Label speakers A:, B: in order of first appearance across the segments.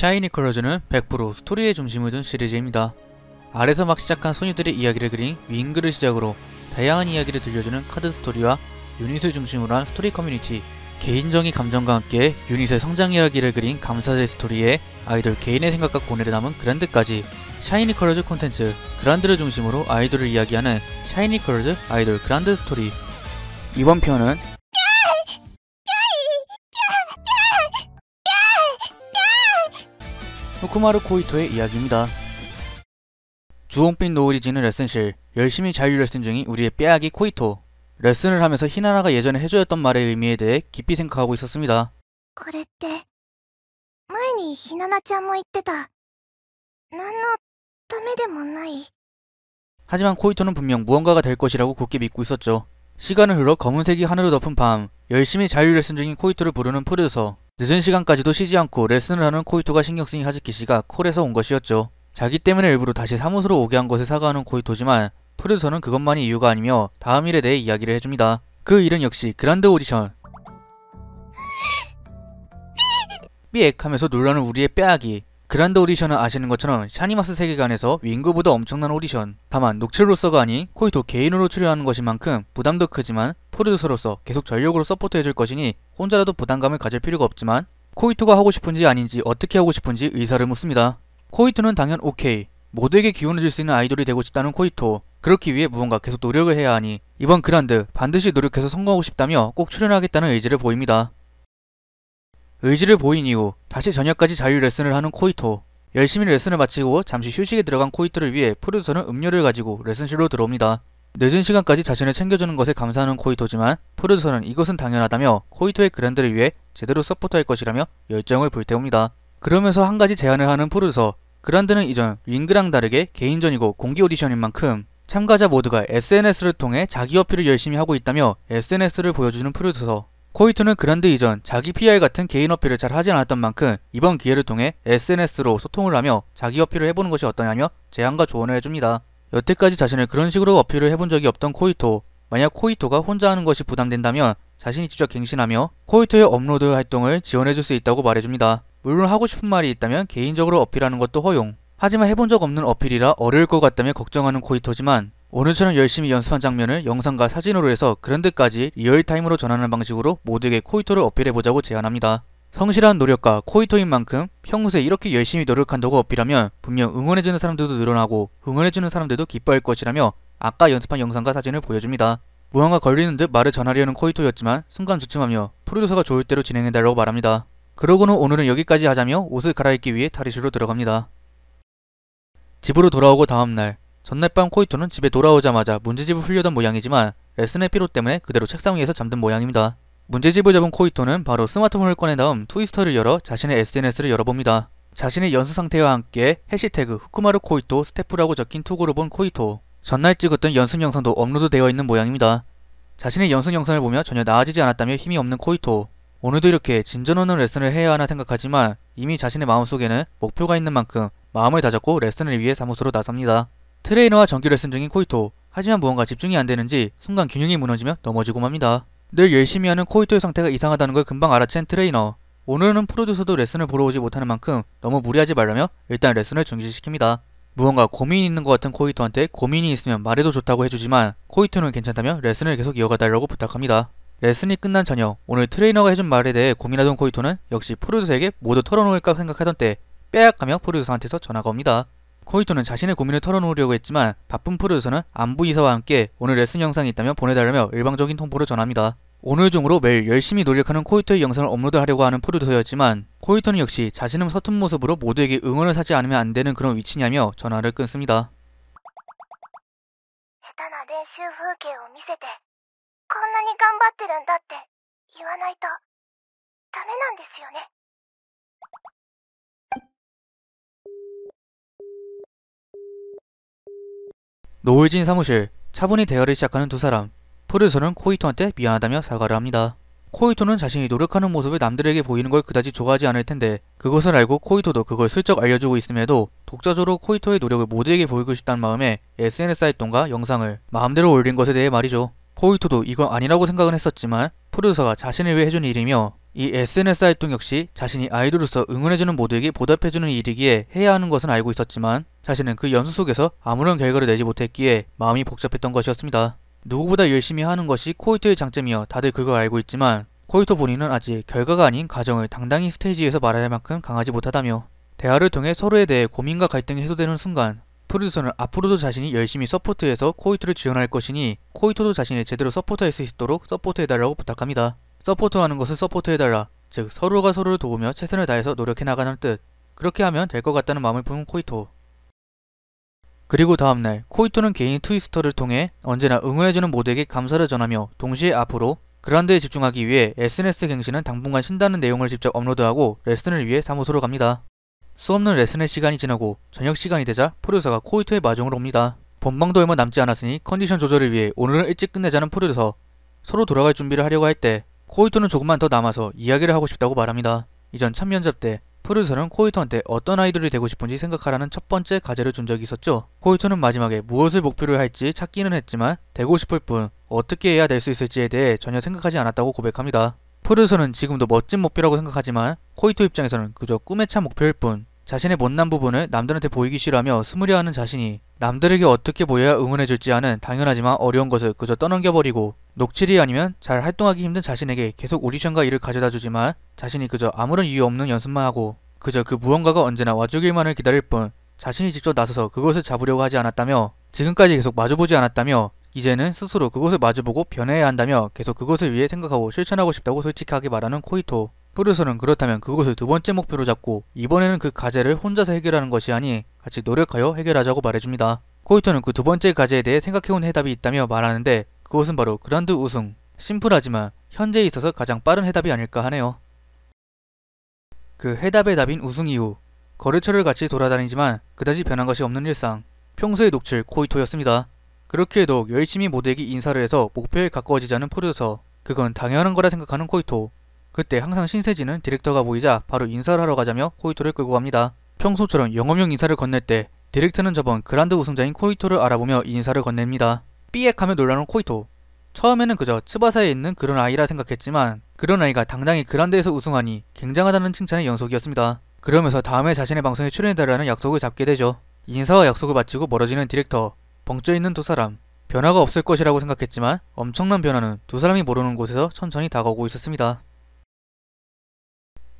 A: 샤이니 컬러즈는 100%스토리의 중심을 둔 시리즈입니다. 아래서 막 시작한 소녀들의 이야기를 그린 윙그를 시작으로 다양한 이야기를 들려주는 카드 스토리와 유닛을 중심으로 한 스토리 커뮤니티, 개인적인 감정과 함께 유닛의 성장 이야기를 그린 감사제 스토리에 아이돌 개인의 생각과 고뇌를 담은 그랜드까지 샤이니 컬러즈 콘텐츠, 그란드를 중심으로 아이돌을 이야기하는 샤이니 컬러즈 아이돌 그란드 스토리 이번 편은 후쿠마루 코이토의 이야기입니다. 주홍빛 노을이 지는 레슨실, 열심히 자유 레슨 중인 우리의 빼앗기 코이토. 레슨을 하면서 히나나가 예전에 해줘던 말의 의미에 대해 깊이 생각하고 있었습니다. これっ前にひななちゃんも言ってた何のためでもない 하지만 코이토는 분명 무언가가 될 것이라고 굳게 믿고 있었죠. 시간을 흘러 검은색이 하늘을 덮은 밤, 열심히 자유 레슨 중인 코이토를 부르는 프로듀서. 늦은 시간까지도 쉬지 않고 레슨을 하는 코이토가 신경 쓰인 하즈키 씨가 콜에서 온 것이었죠. 자기 때문에 일부러 다시 사무소로 오게 한것을 사과하는 코이토지만 프로듀서는 그것만이 이유가 아니며 다음 일에 대해 이야기를 해줍니다. 그 일은 역시 그란드 오디션 삐엑 하면서 놀라는 우리의 빼악이 그란드 오디션은 아시는 것처럼 샤니마스 세계관에서 윙그보다 엄청난 오디션 다만 녹출로서가 아닌 코이토 개인으로 출연하는 것인 만큼 부담도 크지만 프로듀서로서 계속 전력으로 서포트해줄 것이니 혼자라도 부담감을 가질 필요가 없지만 코이토가 하고 싶은지 아닌지 어떻게 하고 싶은지 의사를 묻습니다. 코이토는 당연 오케이. 모두에게 기운을 줄 수 있는 아이돌이 되고 싶다는 코이토. 그렇기 위해 무언가 계속 노력을 해야 하니 이번 그란드 반드시 노력해서 성공하고 싶다며 꼭 출연하겠다는 의지를 보입니다. 의지를 보인 이후 다시 저녁까지 자유 레슨을 하는 코이토. 열심히 레슨을 마치고 잠시 휴식에 들어간 코이토를 위해 프로듀서는 음료를 가지고 레슨실로 들어옵니다. 늦은 시간까지 자신을 챙겨주는 것에 감사하는 코이토지만 프로듀서는 이것은 당연하다며 코이토의 그랜드를 위해 제대로 서포트할 것이라며 열정을 불태웁니다. 그러면서 한 가지 제안을 하는 프로듀서 그란드는 이전 링그랑 다르게 개인전이고 공개 오디션인 만큼 참가자 모두가 SNS를 통해 자기 어필을 열심히 하고 있다며 SNS를 보여주는 프로듀서 코이토는 그란드 이전 자기 PR 같은 개인 어필을 잘 하지 않았던 만큼 이번 기회를 통해 SNS로 소통을 하며 자기 어필을 해보는 것이 어떠냐며 제안과 조언을 해줍니다. 여태까지 자신을 그런 식으로 어필을 해본 적이 없던 코이토. 만약 코이토가 혼자 하는 것이 부담된다면 자신이 직접 갱신하며 코이토의 업로드 활동을 지원해줄 수 있다고 말해줍니다. 물론 하고 싶은 말이 있다면 개인적으로 어필하는 것도 허용. 하지만 해본 적 없는 어필이라 어려울 것 같다며 걱정하는 코이토지만 오늘처럼 열심히 연습한 장면을 영상과 사진으로 해서 그런데까지 리얼타임으로 전하는 방식으로 모두에게 코이토를 어필해보자고 제안합니다. 성실한 노력과 코이토인 만큼 평소에 이렇게 열심히 노력한다고 어필하면 분명 응원해주는 사람들도 늘어나고 응원해주는 사람들도 기뻐할 것이라며 아까 연습한 영상과 사진을 보여줍니다. 무언가 걸리는 듯 말을 전하려는 코이토였지만 순간 주춤하며 프로듀서가 좋을 대로 진행해달라고 말합니다. 그러고는 오늘은 여기까지 하자며 옷을 갈아입기 위해 다리실로 들어갑니다. 집으로 돌아오고 다음날 전날 밤 코이토는 집에 돌아오자마자 문제집을 풀려던 모양이지만 레슨의 피로 때문에 그대로 책상 위에서 잠든 모양입니다. 문제집을 잡은 코이토는 바로 스마트폰을 꺼낸 다음 트위스터를 열어 자신의 SNS를 열어봅니다. 자신의 연습 상태와 함께 해시태그 후쿠마루 코이토 스태프라고 적힌 투고를 본 코이토. 전날 찍었던 연습 영상도 업로드되어 있는 모양입니다. 자신의 연습 영상을 보며 전혀 나아지지 않았다며 힘이 없는 코이토. 오늘도 이렇게 진전 없는 레슨을 해야 하나 생각하지만 이미 자신의 마음속에는 목표가 있는 만큼 마음을 다잡고 레슨을 위해 사무소로 나섭니다. 트레이너와 정규 레슨 중인 코이토. 하지만 무언가 집중이 안 되는지 순간 균형이 무너지며 넘어지고 맙니다. 늘 열심히 하는 코이토의 상태가 이상하다는 걸 금방 알아챈 트레이너. 오늘은 프로듀서도 레슨을 보러 오지 못하는 만큼 너무 무리하지 말라며 일단 레슨을 중지시킵니다. 무언가 고민이 있는 것 같은 코이토한테 고민이 있으면 말해도 좋다고 해주지만 코이토는 괜찮다며 레슨을 계속 이어가달라고 부탁합니다. 레슨이 끝난 저녁 오늘 트레이너가 해준 말에 대해 고민하던 코이토는 역시 프로듀서에게 모두 털어놓을까 생각하던 때 빼앗가며 프로듀서한테서 전화가 옵니다. 코이토는 자신의 고민을 털어놓으려고 했지만 바쁜 프로듀서는 안부 이사와 함께 오늘 레슨 영상이 있다면 보내달라며 일방적인 통보를 전합니다. 오늘 중으로 매일 열심히 노력하는 코이토의 영상을 업로드하려고 하는 프로듀서였지만 코이토는 역시 자신의 서툰 모습으로 모두에게 응원을 사지 않으면 안 되는 그런 위치냐며 전화를 끊습니다. 대단한 노을진 사무실 차분히 대화를 시작하는 두 사람 프루서는 코이토한테 미안하다며 사과를 합니다. 코이토는 자신이 노력하는 모습을 남들에게 보이는 걸 그다지 좋아하지 않을 텐데 그것을 알고 코이토도 그걸 슬쩍 알려주고 있음에도 독자적으로 코이토의 노력을 모두에게 보이고 싶다는 마음에 SNS 활동과 영상을 마음대로 올린 것에 대해 말이죠. 코이토도 이건 아니라고 생각은 했었지만 프루서가 자신을 위해 해준 일이며 이 SNS 활동 역시 자신이 아이돌로서 응원해주는 모두에게 보답해주는 일이기에 해야 하는 것은 알고 있었지만 자신은 그 연수 속에서 아무런 결과를 내지 못했기에 마음이 복잡했던 것이었습니다. 누구보다 열심히 하는 것이 코이토의 장점이어 다들 그걸 알고 있지만 코이토 본인은 아직 결과가 아닌 가정을 당당히 스테이지에서 말할 만큼 강하지 못하다며 대화를 통해 서로에 대해 고민과 갈등이 해소되는 순간 프로듀서는 앞으로도 자신이 열심히 서포트해서 코이토를 지원할 것이니 코이토도 자신을 제대로 서포트할 수 있도록 서포트해달라고 부탁합니다. 서포트하는 것을 서포트해달라. 즉 서로가 서로를 도우며 최선을 다해서 노력해 나가는 뜻. 그렇게 하면 될 것 같다는 마음을 품은 코이토. 그리고 다음날 코이토는 개인 트위스터를 통해 언제나 응원해주는 모두에게 감사를 전하며 동시에 앞으로 그란드에 집중하기 위해 SNS 갱신은 당분간 쉰다는 내용을 직접 업로드하고 레슨을 위해 사무소로 갑니다. 수없는 레슨의 시간이 지나고 저녁 시간이 되자 프로듀서가 코이토의 마중으로 옵니다. 본방도 얼마 남지 않았으니 컨디션 조절을 위해 오늘은 일찍 끝내자는 프로듀서 서로 돌아갈 준비를 하려고 할때 코이토는 조금만 더 남아서 이야기를 하고 싶다고 말합니다. 이전 참면접 때 프로듀서는 코이토한테 어떤 아이돌이 되고 싶은지 생각하라는 첫 번째 과제를 준 적이 있었죠. 코이토는 마지막에 무엇을 목표로 할지 찾기는 했지만 되고 싶을 뿐 어떻게 해야 될 수 있을지에 대해 전혀 생각하지 않았다고 고백합니다. 프로듀서는 지금도 멋진 목표라고 생각하지만 코이토 입장에서는 그저 꿈에 찬 목표일 뿐 자신의 못난 부분을 남들한테 보이기 싫어하며 스무려하는 자신이 남들에게 어떻게 보여야 응원해줄지 하는 당연하지만 어려운 것을 그저 떠넘겨버리고 녹칠이 아니면 잘 활동하기 힘든 자신에게 계속 오디션과 일을 가져다 주지만 자신이 그저 아무런 이유 없는 연습만 하고 그저 그 무언가가 언제나 와주길만을 기다릴 뿐 자신이 직접 나서서 그것을 잡으려고 하지 않았다며 지금까지 계속 마주보지 않았다며 이제는 스스로 그것을 마주보고 변해야 한다며 계속 그것을 위해 생각하고 실천하고 싶다고 솔직하게 말하는 코이토. 프루서는 그렇다면 그것을 두 번째 목표로 잡고 이번에는 그 과제를 혼자서 해결하는 것이 아니 같이 노력하여 해결하자고 말해줍니다. 코이토는 그 두 번째 과제에 대해 생각해온 해답이 있다며 말하는데 그것은 바로 그란드 우승. 심플하지만 현재에 있어서 가장 빠른 해답이 아닐까 하네요. 그 해답의 답인 우승 이후 거래처를 같이 돌아다니지만 그다지 변한 것이 없는 일상. 평소의 녹칠 코이토였습니다. 그렇게 해도 열심히 모두에게 인사를 해서 목표에 가까워지자는 포로듀서 그건 당연한 거라 생각하는 코이토. 그때 항상 신세지는 디렉터가 보이자 바로 인사를 하러 가자며 코이토를 끌고 갑니다. 평소처럼 영업용 인사를 건넬 때 디렉터는 저번 그란드 우승자인 코이토를 알아보며 인사를 건넵니다. 삐액하며 놀라는 코이토. 처음에는 그저 츠바사에 있는 그런 아이라 생각했지만 그런 아이가 당당히 그란데에서 우승하니 굉장하다는 칭찬의 연속이었습니다. 그러면서 다음에 자신의 방송에 출연해달라는 약속을 잡게 되죠. 인사와 약속을 마치고 멀어지는 디렉터, 벙쪄있는 두 사람. 변화가 없을 것이라고 생각했지만 엄청난 변화는 두 사람이 모르는 곳에서 천천히 다가오고 있었습니다.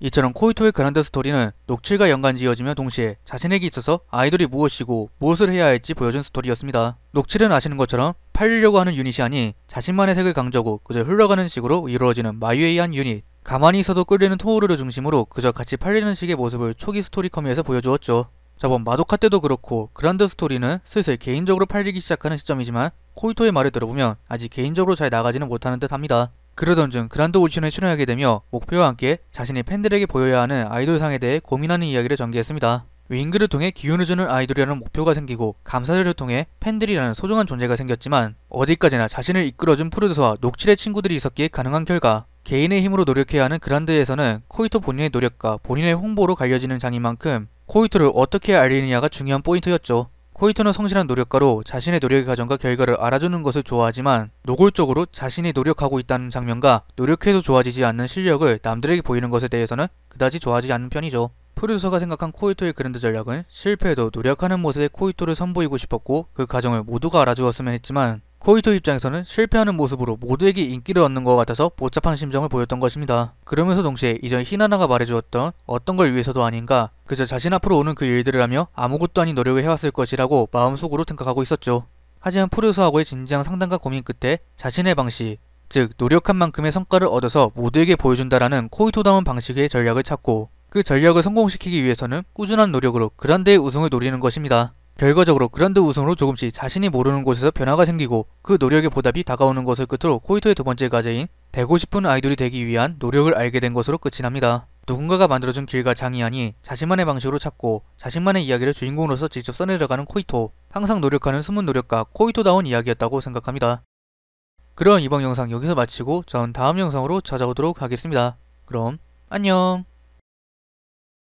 A: 이처럼 코이토의 그란드 스토리는 녹취가 연관 지어지며 동시에 자신에게 있어서 아이돌이 무엇이고 무엇을 해야 할지 보여준 스토리였습니다. 녹취는 아시는 것처럼 팔리려고 하는 유닛이 아닌 자신만의 색을 강조하고 그저 흘러가는 식으로 이루어지는 마유이한 유닛 가만히 있어도 끌리는 토우르를 중심으로 그저 같이 팔리는 식의 모습을 초기 스토리 커미에서 보여주었죠. 저번 마도카 때도 그렇고 그란드 스토리는 슬슬 개인적으로 팔리기 시작하는 시점이지만 코이토의 말을 들어보면 아직 개인적으로 잘 나가지는 못하는 듯 합니다. 그러던 중 그란드 오디션에 출연하게 되며 목표와 함께 자신이 팬들에게 보여야 하는 아이돌상에 대해 고민하는 이야기를 전개했습니다. 윙그를 통해 기운을 주는 아이돌이라는 목표가 생기고 감사절을 통해 팬들이라는 소중한 존재가 생겼지만 어디까지나 자신을 이끌어준 프로듀서와 녹칠의 친구들이 있었기에 가능한 결과 개인의 힘으로 노력해야 하는 그란드에서는 코이토 본인의 노력과 본인의 홍보로 갈려지는 장인 만큼 코이토를 어떻게 알리느냐가 중요한 포인트였죠. 코이트는 성실한 노력가로 자신의 노력의 과정과 결과를 알아주는 것을 좋아하지만 노골적으로 자신이 노력하고 있다는 장면과 노력해도 좋아지지 않는 실력을 남들에게 보이는 것에 대해서는 그다지 좋아하지 않는 편이죠. 프로듀서가 생각한 코이토의 그랜드 전략은 실패해도 노력하는 모습의 코이토를 선보이고 싶었고 그 과정을 모두가 알아주었으면 했지만 코이토 입장에서는 실패하는 모습으로 모두에게 인기를 얻는 것 같아서 복잡한 심정을 보였던 것입니다. 그러면서 동시에 이전 히나나가 말해주었던 어떤 걸 위해서도 아닌가 그저 자신 앞으로 오는 그 일들을 하며 아무것도 아닌 노력을 해왔을 것이라고 마음속으로 생각하고 있었죠. 하지만 푸르스하고의 진지한 상담과 고민 끝에 자신의 방식, 즉 노력한 만큼의 성과를 얻어서 모두에게 보여준다라는 코이토다운 방식의 전략을 찾고 그 전략을 성공시키기 위해서는 꾸준한 노력으로 그란데의 우승을 노리는 것입니다. 결과적으로 그란드 우승으로 조금씩 자신이 모르는 곳에서 변화가 생기고 그 노력의 보답이 다가오는 것을 끝으로 코이토의 두 번째 과제인 되고 싶은 아이돌이 되기 위한 노력을 알게 된 것으로 끝이 납니다. 누군가가 만들어준 길과 장이 아닌 자신만의 방식으로 찾고 자신만의 이야기를 주인공으로서 직접 써내려가는 코이토 항상 노력하는 숨은 노력가 코이토다운 이야기였다고 생각합니다. 그럼 이번 영상 여기서 마치고 전 다음 영상으로 찾아오도록 하겠습니다. 그럼 안녕